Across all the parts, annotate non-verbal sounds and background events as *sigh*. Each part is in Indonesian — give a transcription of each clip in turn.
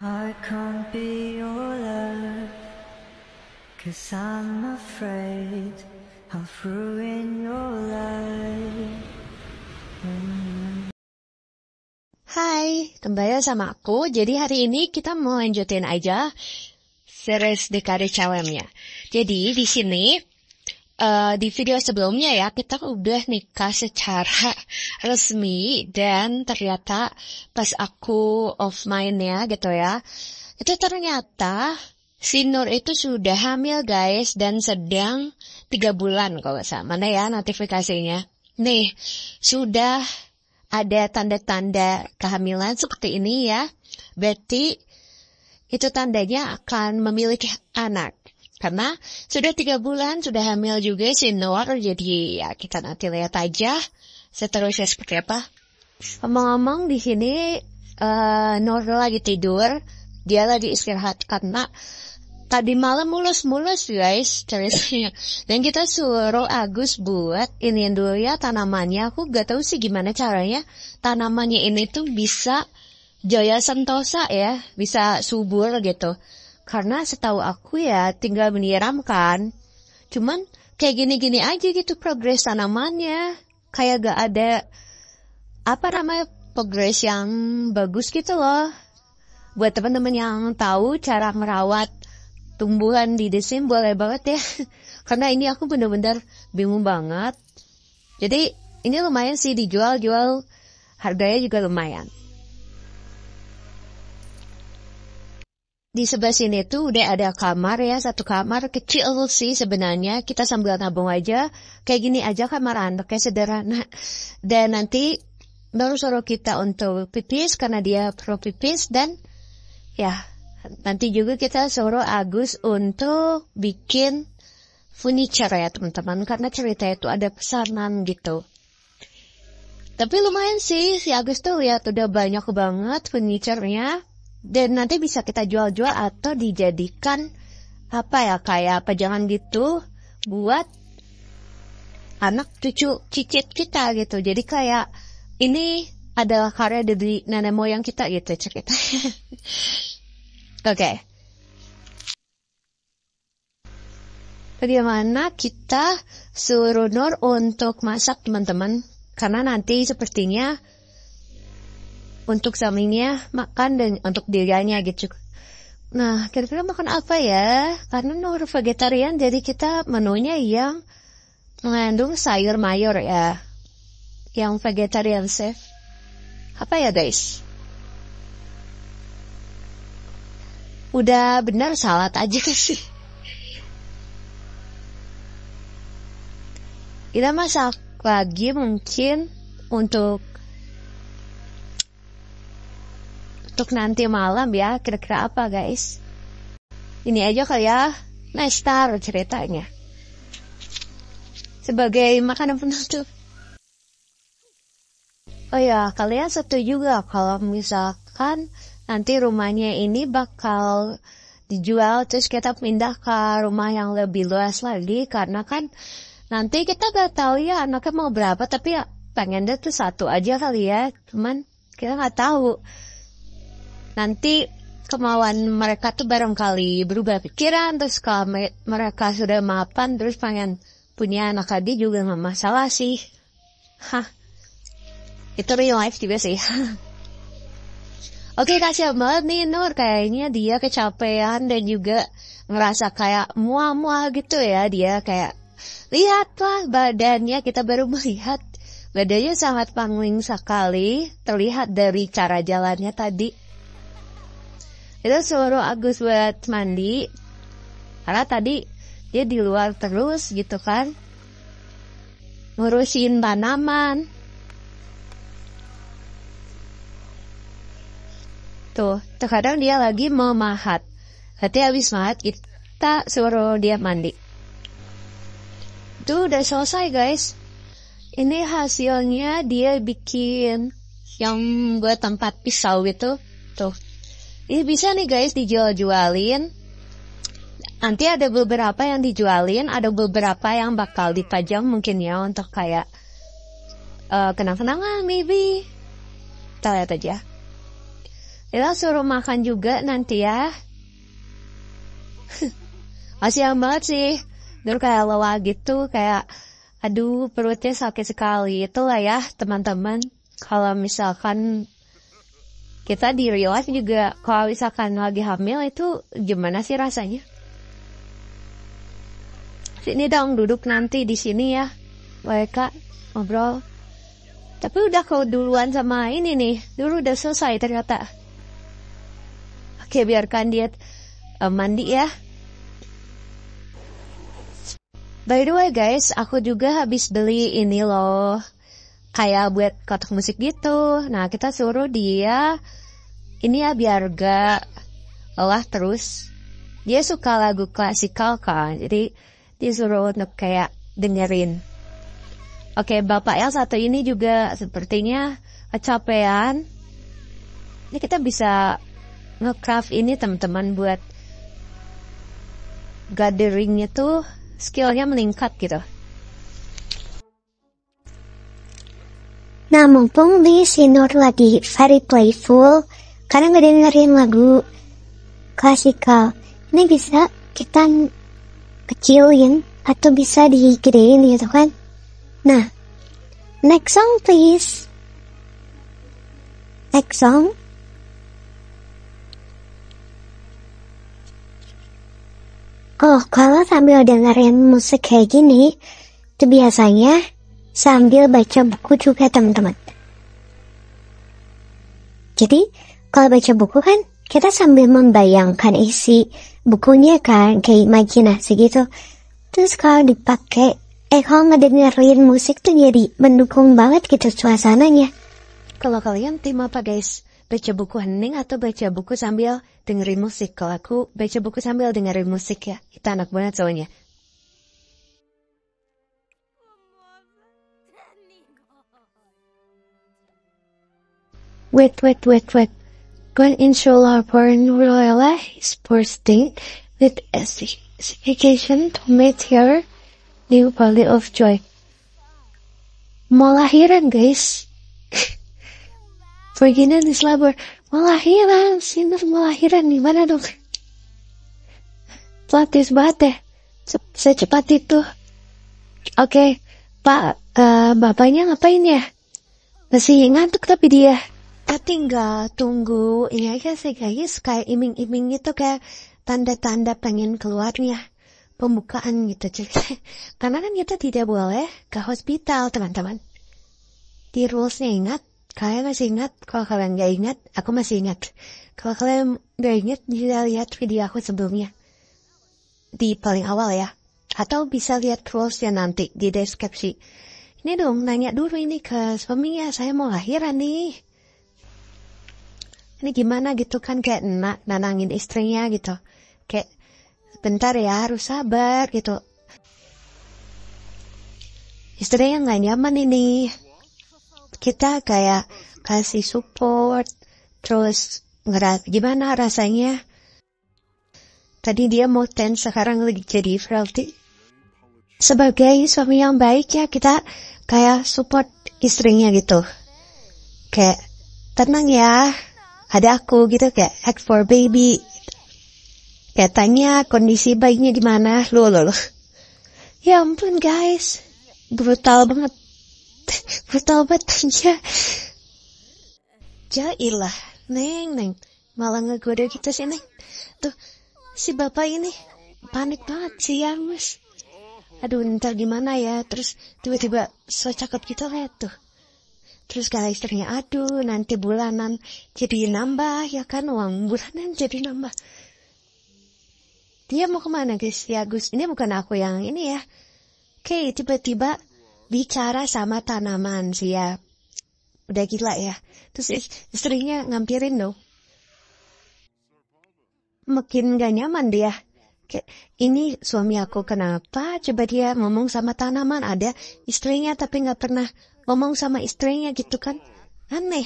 I can't be Hai, kembali sama aku. Jadi hari ini kita mau lanjutin aja series dekade Cawemnya. Jadi di sini uh, di video sebelumnya ya kita udah nikah secara *laughs* resmi dan ternyata pas aku offline ya gitu ya itu ternyata si Nur itu sudah hamil guys dan sedang tiga bulan kalau sama mana ya notifikasinya nih sudah ada tanda-tanda kehamilan seperti ini ya berarti itu tandanya akan memiliki anak karena sudah tiga bulan, sudah hamil juga si Noor, oh, jadi ya kita nanti lihat aja seterusnya seperti apa. Ngomong-ngomong di sini uh, eh, Noor lagi tidur, dia lagi istirahat karena tadi malam mulus-mulus guys ceritanya. *laughs* Dan kita suruh Agus buat ini yang dulu ya tanamannya. Aku gak tahu sih gimana caranya tanamannya ini tuh bisa jaya sentosa ya, bisa subur gitu. Karena setahu aku ya tinggal menyiramkan. Cuman kayak gini-gini aja gitu progres tanamannya. Kayak gak ada apa namanya progres yang bagus gitu loh. Buat teman-teman yang tahu cara merawat tumbuhan di desim boleh banget ya. *laughs* Karena ini aku bener-bener bingung banget. Jadi ini lumayan sih dijual-jual harganya juga lumayan. di sebelah sini tuh udah ada kamar ya, satu kamar kecil sih sebenarnya. Kita sambil nabung aja, kayak gini aja kamar anak kayak sederhana. Dan nanti baru suruh kita untuk pipis karena dia pro pipis dan ya nanti juga kita suruh Agus untuk bikin furniture ya teman-teman karena cerita itu ada pesanan gitu. Tapi lumayan sih si Agus tuh lihat udah banyak banget furniturnya dan nanti bisa kita jual-jual atau dijadikan apa ya kayak apa jangan gitu buat anak cucu cicit kita gitu. Jadi kayak ini adalah karya dari nenek moyang kita gitu kita. *laughs* Oke. Bagaimana kita suruh Nur untuk masak teman-teman? Karena nanti sepertinya untuk suaminya makan dan untuk dirinya gitu. Nah, kira-kira makan apa ya? Karena nur vegetarian jadi kita menunya yang mengandung sayur mayur ya. Yang vegetarian safe. Apa ya guys? Udah benar salat aja *laughs* sih. Kita masak pagi mungkin untuk untuk nanti malam ya kira-kira apa guys ini aja kali ya nice star ceritanya sebagai makanan penutup oh ya kalian satu juga kalau misalkan nanti rumahnya ini bakal dijual terus kita pindah ke rumah yang lebih luas lagi karena kan nanti kita gak tahu ya anaknya mau berapa tapi ya pengen dia tuh satu aja kali ya cuman kita nggak tahu nanti kemauan mereka tuh barangkali berubah pikiran terus kalau mereka sudah mapan terus pengen punya anak adik juga nggak masalah sih. Hah, itu real life juga sih. *laughs* Oke, okay, kasih banget nih Nur. Kayaknya dia kecapean dan juga ngerasa kayak mual-mual gitu ya. Dia kayak, lihatlah badannya. Kita baru melihat badannya sangat pangling sekali. Terlihat dari cara jalannya tadi itu suruh Agus buat mandi karena tadi dia di luar terus gitu kan ngurusin tanaman tuh terkadang dia lagi memahat berarti habis mahat kita suruh dia mandi Tuh udah selesai guys ini hasilnya dia bikin yang buat tempat pisau itu tuh ini bisa nih guys dijual-jualin. Nanti ada beberapa yang dijualin, ada beberapa yang bakal dipajang mungkin ya untuk kayak uh, kenang-kenangan maybe. Kita lihat aja. Ila suruh makan juga nanti ya. *laughs* Masih yang banget sih. Nur kayak lelah gitu, kayak aduh perutnya sakit sekali. Itulah ya teman-teman. Kalau misalkan kita di real life juga kalau misalkan lagi hamil itu gimana sih rasanya? Sini dong duduk nanti di sini ya. Mereka ngobrol. Tapi udah kau duluan sama ini nih. Dulu udah selesai ternyata. Oke, biarkan dia uh, mandi ya. By the way guys, aku juga habis beli ini loh kayak buat kotak musik gitu. Nah, kita suruh dia ini ya biar gak lelah terus. Dia suka lagu klasikal kan, jadi disuruh untuk kayak dengerin. Oke, bapak yang satu ini juga sepertinya kecapean. Ini kita bisa ngecraft ini teman-teman buat gathering tuh, skillnya meningkat gitu. Nah mumpung di Sinur lagi very playful Karena dengerin lagu klasikal Ini bisa kita kecilin atau bisa digedein gitu kan Nah next song please Next song Oh, kalau sambil dengerin musik kayak gini, itu biasanya sambil baca buku juga teman-teman. Jadi kalau baca buku kan kita sambil membayangkan isi bukunya kan kayak imajinasi gitu. Terus kalau dipakai eh kalau ngedengerin musik tuh jadi mendukung banget gitu suasananya. Kalau kalian tim apa guys? Baca buku hening atau baca buku sambil dengerin musik? Kalau aku baca buku sambil dengerin musik ya. Kita anak banget soalnya. Wet, wet, wet, wait. Going inshallah born Royal Sports Day with a signification to meet her new body of joy. Malahiran guys. *laughs* Ferdinand is labor. Malahiran, sinus malahiran di mana dong? Platis banget deh. Secepat itu. Oke, okay. Pak, uh, bapaknya ngapain ya? Masih ngantuk tapi dia tinggal tunggu ini aja iya sih guys gitu, kayak iming-iming itu kayak tanda-tanda pengen keluarnya pembukaan gitu cek *laughs* karena kan kita tidak boleh ke hospital teman-teman di rulesnya ingat kalian masih ingat kalau kalian gak ingat aku masih ingat kalau kalian gak ingat bisa lihat video aku sebelumnya di paling awal ya atau bisa lihat rulesnya nanti di deskripsi ini dong nanya dulu ini ke suaminya saya mau lahiran nih ini gimana gitu kan kayak nak nanangin istrinya gitu kayak bentar ya harus sabar gitu istrinya nggak nyaman ini kita kayak kasih support terus ngeras gimana rasanya tadi dia mau ten sekarang lagi jadi frailty sebagai suami yang baik ya kita kayak support istrinya gitu kayak tenang ya ada aku gitu kayak act for baby kayak tanya kondisi baiknya di mana lo lo ya ampun guys brutal banget *laughs* brutal banget aja jailah neng neng malah ngegoda kita gitu sih neng tuh si bapak ini panik banget sih ya mas. aduh ntar gimana ya terus tiba-tiba so cakep kita gitu, lihat tuh terus kalau istrinya aduh nanti bulanan jadi nambah ya kan uang bulanan jadi nambah dia mau kemana guys ya Gus ini bukan aku yang ini ya oke tiba-tiba bicara sama tanaman sih ya udah gila ya terus iya. istrinya ngampirin dong makin gak nyaman dia ini suami aku kenapa coba dia ngomong sama tanaman ada istrinya tapi nggak pernah ngomong sama istrinya gitu kan aneh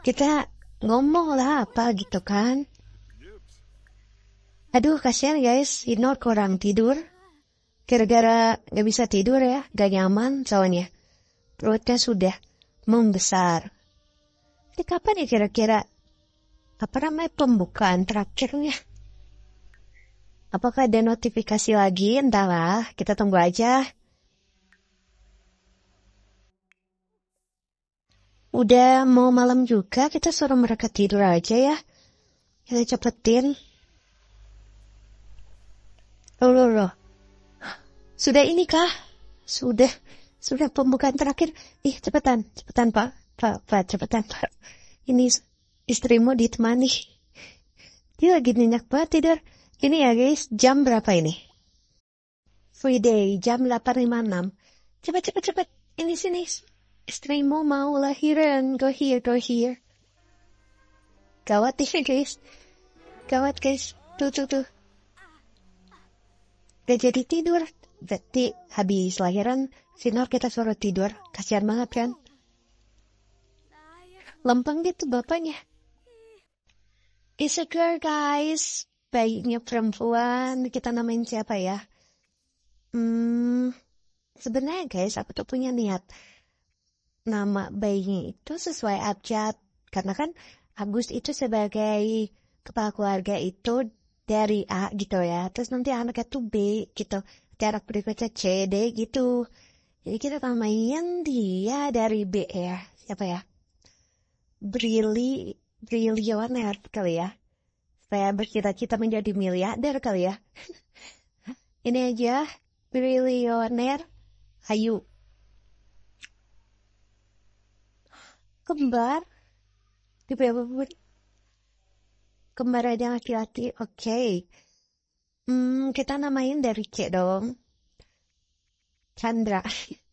kita ngomong lah apa gitu kan aduh kasihan guys Inor kurang tidur gara-gara nggak bisa tidur ya gak nyaman soalnya perutnya sudah membesar jadi kapan ya kira-kira apa namanya pembukaan terakhirnya Apakah ada notifikasi lagi? Entahlah, kita tunggu aja. Udah mau malam juga, kita suruh mereka tidur aja ya. Kita cepetin. Loh, loh, loh. Sudah ini kah? Sudah, sudah pembukaan terakhir. Ih, cepetan, cepetan Pak. Pak, Pak, cepetan Pak. Ini istrimu ditemani. Dia lagi nyenyak banget tidur. Ini ya guys, jam berapa ini? Free day, jam 8.56. Cepat, cepat, cepat. Ini sini. Istrimu mau lahiran. Go here, go here. Gawat nih guys. Gawat guys. Tuh, tuh, tuh. Gak jadi tidur. Berarti habis lahiran, sinor kita suruh tidur. Kasihan banget kan? Lempeng gitu bapaknya. It's a girl, guys baiknya perempuan kita namain siapa ya? Hmm, sebenarnya guys aku tuh punya niat nama bayinya itu sesuai abjad karena kan Agus itu sebagai kepala keluarga itu dari A gitu ya terus nanti anaknya tuh B gitu jarak berikutnya C D gitu jadi kita tambahin dia dari B ya siapa ya Brilliant Brilianer kali ya saya bercita-cita menjadi miliarder kali ya. *laughs* Ini aja, triliuner. ayu, Kembar. apa pun. Kembar aja hati-hati. Oke. Okay. Hmm, kita namain dari C dong. Chandra.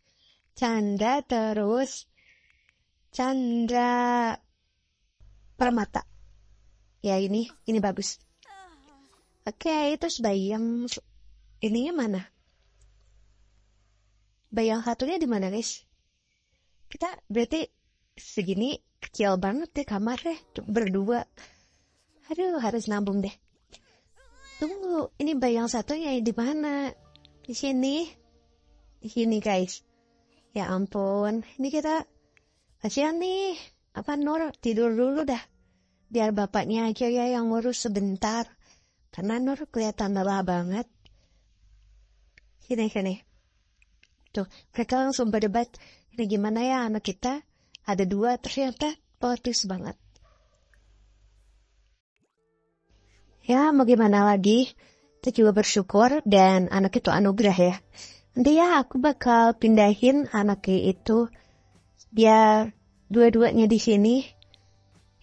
*laughs* Chandra terus. Chandra Permata ya ini ini bagus oke okay, terus bayi yang ininya mana bayi yang satunya di mana guys kita berarti segini kecil banget deh ya kamarnya berdua aduh harus nabung deh tunggu ini bayi yang satunya di mana di sini di sini guys ya ampun ini kita kasihan nih apa Nur tidur dulu dah biar bapaknya aja ya yang ngurus sebentar. Karena Nur kelihatan lelah banget. Sini, sini. Tuh, mereka langsung berdebat. Ini gimana ya anak kita? Ada dua, ternyata potis banget. Ya, mau gimana lagi? Kita juga bersyukur dan anak itu anugerah ya. Nanti ya aku bakal pindahin anaknya itu biar dua-duanya di sini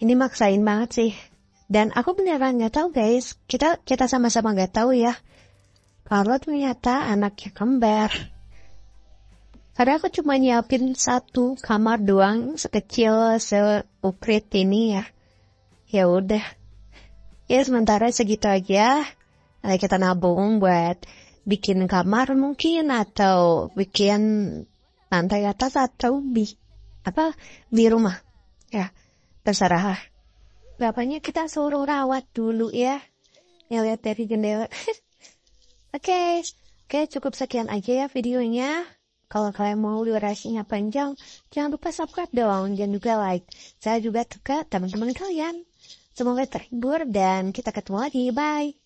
ini maksain banget sih dan aku beneran nggak tahu guys kita kita sama-sama nggak -sama tahu ya kalau ternyata anaknya kembar karena aku cuma nyiapin satu kamar doang sekecil seukrit ini ya ya udah ya sementara segitu aja Nah, kita nabung buat bikin kamar mungkin atau bikin lantai atas atau bi apa di rumah ya terserah. Bapaknya kita suruh rawat dulu ya. lihat dari jendela. *laughs* Oke, okay. oke okay, cukup sekian aja ya videonya. Kalau kalian mau durasinya panjang, jangan lupa subscribe dong dan juga like. Saya juga suka teman-teman kalian. Semoga terhibur dan kita ketemu lagi. Bye.